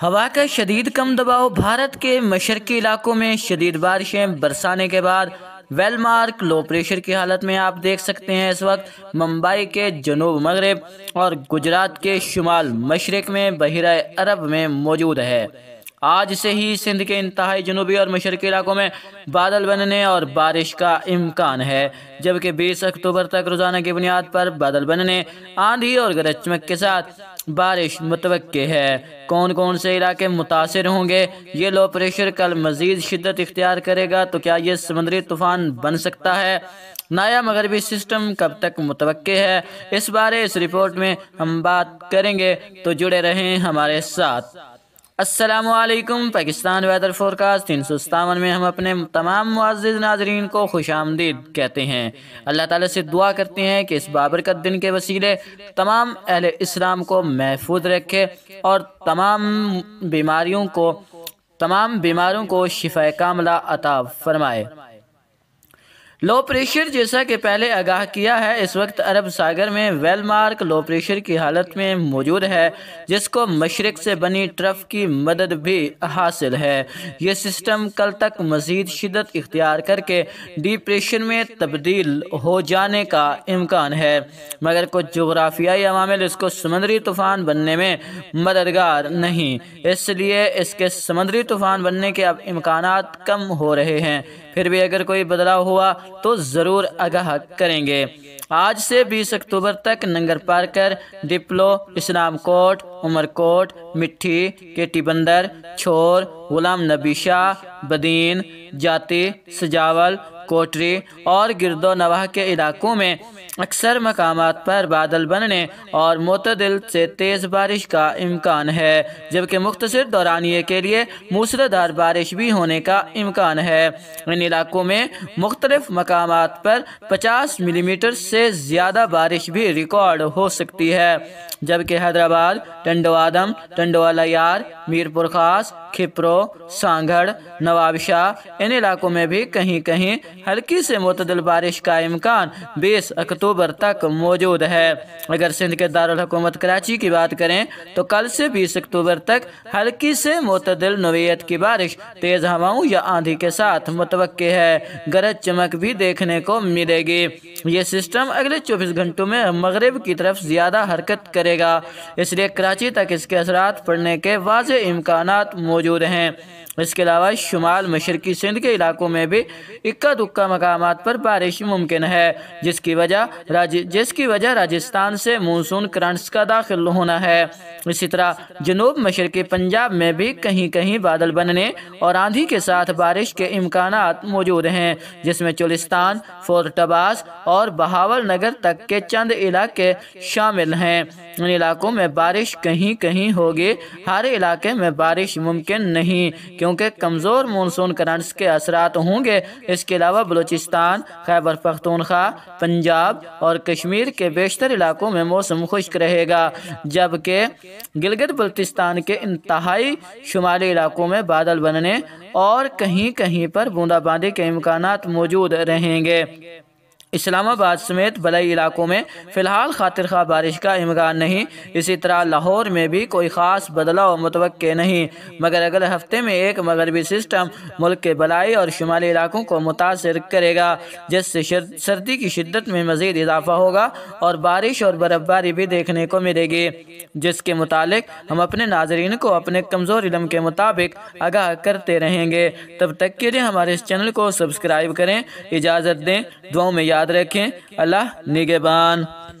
हवा का शदीद कम दबाव भारत के मशरकी इलाकों में शदीद बारिशें बरसाने के बाद वेलमार्क लो प्रेशर की हालत में आप देख सकते हैं इस वक्त मुंबई के जनूब मगरब और गुजरात के शुमाल मशरक में बहिरा अरब में मौजूद है आज से ही सिंध के इंतहाई जनूबी और मशरकी इलाकों में बादल बनने और बारिश का इम्कान है जबकि बीस अक्टूबर तक रोज़ाना की बुनियाद पर बादल बनने आंधी और गरज चमक के साथ बारिश मुतव है कौन कौन से इलाके मुतासर होंगे ये लो प्रेशर कल मज़ीद शिदत इख्तियार करेगा तो क्या ये समंदरी तूफ़ान बन सकता है नया मगरबी सिस्टम कब तक मुतव है इस बारे इस रिपोर्ट में हम बात करेंगे तो जुड़े रहें हमारे साथ असलम पाकिस्तान वेदर फोरकास्ट तीन सौ सतावन में हम अपने तमाम मुआज़ नाजरीन को खुश आमदीद कहते हैं अल्लाह ताला से दुआ करते हैं कि इस बाबरकत दिन के वसीले तमाम अहल इस्लाम को महफूज रखे और तमाम बीमारियों को तमाम बीमारों को शिफा कामला अता फरमाए लो प्रेशर जैसा कि पहले आगाह किया है इस वक्त अरब सागर में वेलमार्क लो प्रेशर की हालत में मौजूद है जिसको मशरक से बनी ट्रफ की मदद भी हासिल है ये सिस्टम कल तक मज़ीद शिदत इख्तियार करके डिप्रेशन में तब्दील हो जाने का इम्कान है मगर कुछ जगराफियाई अवामिल इसको समंदरी तूफ़ान बनने में मददगार नहीं इसलिए इसके समंदरी तूफ़ान बनने के अब इम्कान कम हो रहे हैं फिर भी अगर कोई बदलाव हुआ तो ज़रूर आगाह करेंगे आज से 20 अक्टूबर तक नंगर पारकर डिप्लो इस्लाम कोट उमरकोट मिट्टी केटी बंदर छोर गुलाम नबी शाह बदीन जाति सजावल कोटरी और गिरदो नवाह के इलाकों में अक्सर मकाम पर बादल बनने और मतदिल से तेज़ बारिश का इम्कान है जबकि मुख्तर दौरानिए के लिए मूसलाधार बारिश भी होने का इम्कान है इन इलाकों में मुख्तलिफ मकाम पर पचास मिलीमीटर से ज़्यादा बारिश भी रिकॉर्ड हो सकती है जबकि हैदराबाद टंडो आदम टंडो मीरपुर खास खिपरो सांगढ़ नवाबशाह इन इलाकों में भी कहीं कहीं हल्की से मतदल बारिश का इम्कान 20 अक्टूबर तक मौजूद है अगर सिंध के दारकूमत कराची की बात करें तो कल से 20 अक्टूबर तक हल्की से मतदल नवीयत की बारिश तेज़ हवाओं या आंधी के साथ मुतव है गरज चमक भी देखने को मिलेगी ये सिस्टम अगले 24 घंटों में मगरब की तरफ ज़्यादा हरकत करेगा इसलिए कराची तक इसके असरा पड़ने के वाज इम्कान मौजूद हैं इसके अलावा शुमाल मशरकी सिंध के इलाकों में भी इक्का दुक्का मकाम पर बारिश मुमकिन है जिसकी वजह जिसकी वजह राजस्थान से मानसून करंट्स का दाखिल होना है इसी तरह जनूब मशरकी पंजाब में भी कहीं कहीं बादल बनने और आंधी के साथ बारिश के इम्कान मौजूद हैं जिसमें चुलिस्तान फोर्टबास और बहावल नगर तक के चंद इलाके शामिल हैं इन इलाकों में बारिश कहीं कहीं होगी हर इलाके में बारिश मुमकिन नहीं क्यों क्योंकि कमज़ोर मानसून करंट्स के असर होंगे इसके अलावा बलूचिस्तान खैबर पख्तूनख्वा पंजाब और कश्मीर के बेशतर इलाकों में मौसम खुश्क रहेगा जबकि गिलगित बल्तिस्तान के इंतहाई शुमाली इलाकों में बादल बनने और कहीं कहीं पर बूंदाबांदी के इम्कान मौजूद रहेंगे इस्लामाबाद समेत बलई इलाकों में फ़िलहाल खातिर खा बारिश का इमकान नहीं इसी तरह लाहौर में भी कोई ख़ास बदलाव मुतव नहीं मगर अगले हफ्ते में एक मगरबी सिस्टम मुल्क के बलाई और शुमाली इलाकों को मुतासर करेगा जिससे सर्दी की शिद्दत में मज़ीद इजाफा होगा और बारिश और बर्फ़बारी भी देखने को मिलेगी जिसके मुतालिक हम अपने नाजरन को अपने कमज़ोर इलम के मुताबिक आगाह करते रहेंगे तब तक के लिए हमारे इस चैनल को सब्सक्राइब करें इजाज़त दें दो में याद रखें अल्लाह निगेबान